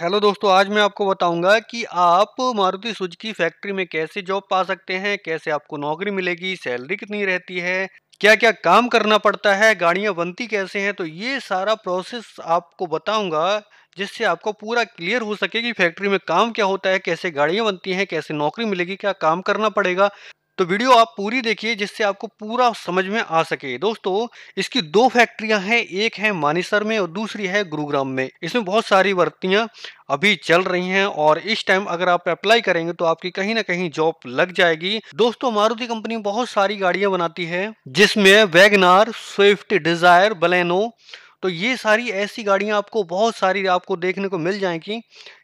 hello दोस्तों आज मैं आपको बताऊंगा कि आप मारुति सुजुकी फैक्ट्री में कैसे जॉब पा सकते हैं कैसे आपको नौकरी मिलेगी सैलरी कितनी रहती है क्या क्या काम करना पड़ता है गाड़ियाँ बनती कैसे हैं तो ये सारा प्रोसेस आपको बताऊंगा जिससे आपको पूरा क्लियर हो सके कि फैक्ट्री में काम क्या होता है कैसे गाड़ियाँ बनती हैं कैसे नौकरी मिलेगी क्या काम करना पड़ेगा तो वीडियो आप पूरी देखिए जिससे आपको पूरा समझ में आ सके दोस्तों इसकी दो फैक्ट्रियां हैं एक है मानेसर में और दूसरी है गुरुग्राम में इसमें बहुत सारी वर्तियां अभी चल रही हैं और इस टाइम अगर आप अप्लाई करेंगे तो आपकी कहीं ना कहीं जॉब लग जाएगी दोस्तों मारुति कंपनी बहुत सारी गाड़ियां बनाती है जिसमें वैगनार स्विफ्ट डिजायर बलेनो तो ये सारी ऐसी गाड़ियां आपको बहुत सारी आपको देखने को मिल जाएंगी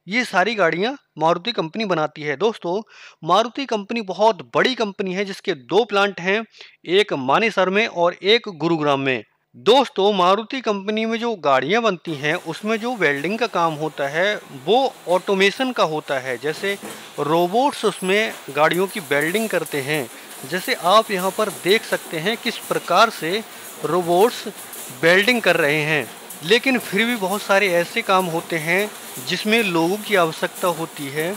ये सारी गाड़ियाँ मारुति कंपनी बनाती है दोस्तों मारुति कंपनी बहुत बड़ी कंपनी है जिसके दो प्लांट हैं एक मानेसर में और एक गुरुग्राम में दोस्तों मारुति कंपनी में जो गाड़ियाँ बनती हैं उसमें जो वेल्डिंग का काम होता है वो ऑटोमेशन का होता है जैसे रोबोट्स उसमें गाड़ियों की वेल्डिंग करते हैं जैसे आप यहाँ पर देख सकते हैं किस प्रकार से रोबोट्स वेल्डिंग कर रहे हैं लेकिन फिर भी बहुत सारे ऐसे काम होते हैं जिसमें लोगों की आवश्यकता होती है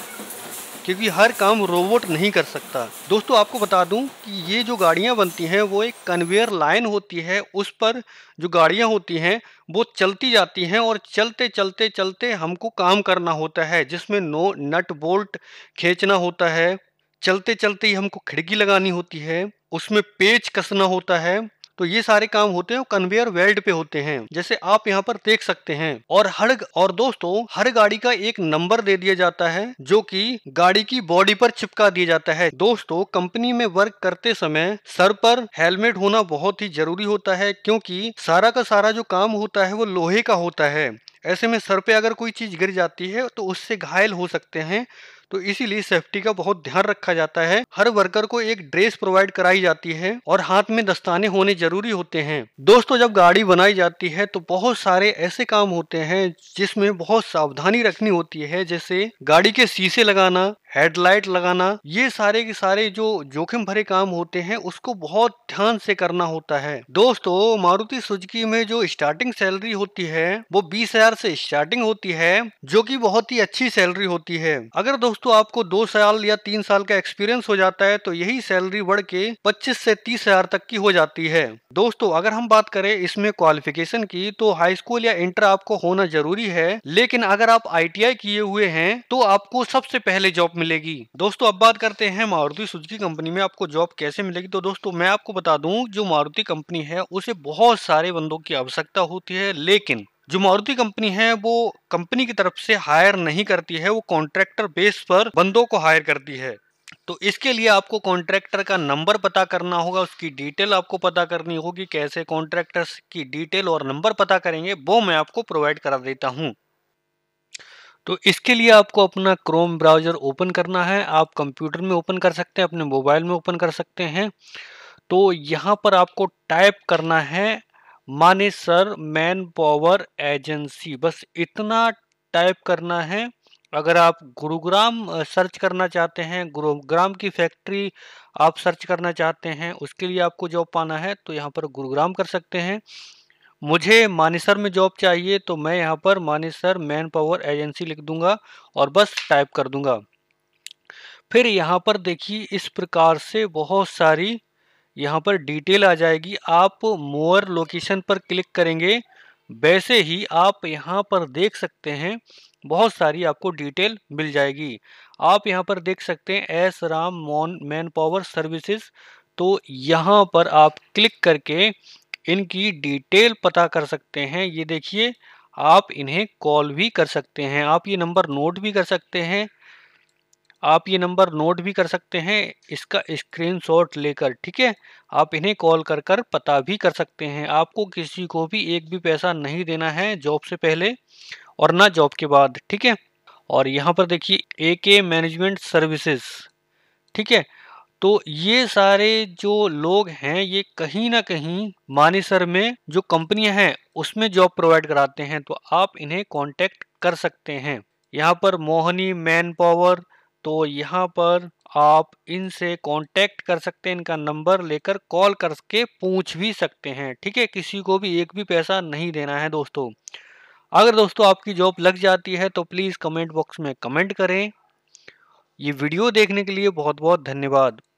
क्योंकि हर काम रोबोट नहीं कर सकता दोस्तों आपको बता दूं कि ये जो गाड़ियां बनती हैं वो एक कन्वेयर लाइन होती है उस पर जो गाड़ियाँ होती हैं वो चलती जाती हैं और चलते चलते चलते हमको काम करना होता है जिसमें नो नट बोल्ट खींचना होता है चलते चलते ही हमको खिड़की लगानी होती है उसमें पेच कसना होता है तो ये सारे काम होते हैं कन्वेयर वेल्ट पे होते हैं जैसे आप यहाँ पर देख सकते हैं और हर और दोस्तों हर गाड़ी का एक नंबर दे दिया जाता है जो की गाड़ी की बॉडी पर चिपका दिया जाता है दोस्तों कंपनी में वर्क करते समय सर पर हेलमेट होना बहुत ही जरूरी होता है क्योंकि सारा का सारा जो काम होता है वो लोहे का होता है ऐसे में सर पे अगर कोई चीज गिर जाती है तो उससे घायल हो सकते हैं तो इसीलिए सेफ्टी का बहुत ध्यान रखा जाता है हर वर्कर को एक ड्रेस प्रोवाइड कराई जाती है और हाथ में दस्ताने होने जरूरी होते हैं दोस्तों जब गाड़ी बनाई जाती है तो बहुत सारे ऐसे काम होते हैं जिसमें बहुत सावधानी रखनी होती है जैसे गाड़ी के शीशे लगाना हेडलाइट लगाना ये सारे के सारे जो जोखिम भरे काम होते हैं उसको बहुत ध्यान से करना होता है दोस्तों मारुति सुजुकी में जो स्टार्टिंग सैलरी होती है वो बीस हजार से स्टार्टिंग होती है जो कि बहुत ही अच्छी सैलरी होती है अगर दोस्तों आपको दो साल या तीन साल का एक्सपीरियंस हो जाता है तो यही सैलरी बढ़ के पच्चीस से तीस हजार तक की हो जाती है दोस्तों अगर हम बात करें इसमें क्वालिफिकेशन की तो हाई स्कूल या इंटर आपको होना जरूरी है लेकिन अगर आप आई किए हुए हैं तो आपको सबसे पहले जॉब मिलेगी दोस्तों अब बात करते हैं मारुति सुजुकी कंपनी में आपको जॉब कैसे मिलेगी तो दोस्तों मैं आपको बता दूं जो मारुति कंपनी है उसे बहुत सारे बंदों की आवश्यकता होती है लेकिन जो मारुति कंपनी है वो कंपनी की तरफ से हायर नहीं करती है वो कॉन्ट्रैक्टर बेस पर बंदों को हायर करती है तो इसके लिए आपको कॉन्ट्रैक्टर का नंबर पता करना होगा उसकी डिटेल आपको पता करनी होगी कैसे कॉन्ट्रैक्टर्स की डिटेल और नंबर पता करेंगे वो मैं आपको प्रोवाइड करा देता हूँ तो इसके लिए आपको अपना क्रोम ब्राउज़र ओपन करना है आप कंप्यूटर में ओपन कर सकते हैं अपने मोबाइल में ओपन कर सकते हैं तो यहाँ पर आपको टाइप करना है माने सर मैन पावर एजेंसी बस इतना टाइप करना है अगर आप गुरुग्राम सर्च करना चाहते हैं गुरुग्राम की फैक्ट्री आप सर्च करना चाहते हैं उसके लिए आपको जॉब पाना है तो यहाँ पर गुरुग्राम कर सकते हैं मुझे मानेसर में जॉब चाहिए तो मैं यहाँ पर मानेसर मैन पावर एजेंसी लिख दूंगा और बस टाइप कर दूंगा फिर यहाँ पर देखिए इस प्रकार से बहुत सारी यहाँ पर डिटेल आ जाएगी आप मोअर लोकेशन पर क्लिक करेंगे वैसे ही आप यहाँ पर देख सकते हैं बहुत सारी आपको डिटेल मिल जाएगी आप यहाँ पर देख सकते हैं एस राम मॉन मैन पावर सर्विसेज तो यहाँ पर आप क्लिक करके इनकी डिटेल पता कर सकते हैं ये देखिए आप इन्हें कॉल भी कर सकते हैं आप ये नंबर नोट भी कर सकते हैं आप ये नंबर नोट भी कर सकते हैं इसका स्क्रीनशॉट लेकर ठीक है आप इन्हें कॉल कर कर पता भी कर सकते हैं आपको किसी को भी एक भी पैसा नहीं देना है जॉब से पहले और ना जॉब के बाद ठीक है और यहाँ पर देखिए ए के मैनेजमेंट सर्विसेज ठीक है तो ये सारे जो लोग हैं ये कहीं ना कहीं मानेसर में जो कंपनियां हैं उसमें जॉब प्रोवाइड कराते हैं तो आप इन्हें कांटेक्ट कर सकते हैं यहाँ पर मोहनी मैन पावर तो यहाँ पर आप इनसे कांटेक्ट कर सकते हैं इनका नंबर लेकर कॉल करके पूछ भी सकते हैं ठीक है किसी को भी एक भी पैसा नहीं देना है दोस्तों अगर दोस्तों आपकी जॉब लग जाती है तो प्लीज़ कमेंट बॉक्स में कमेंट करें ये वीडियो देखने के लिए बहुत बहुत धन्यवाद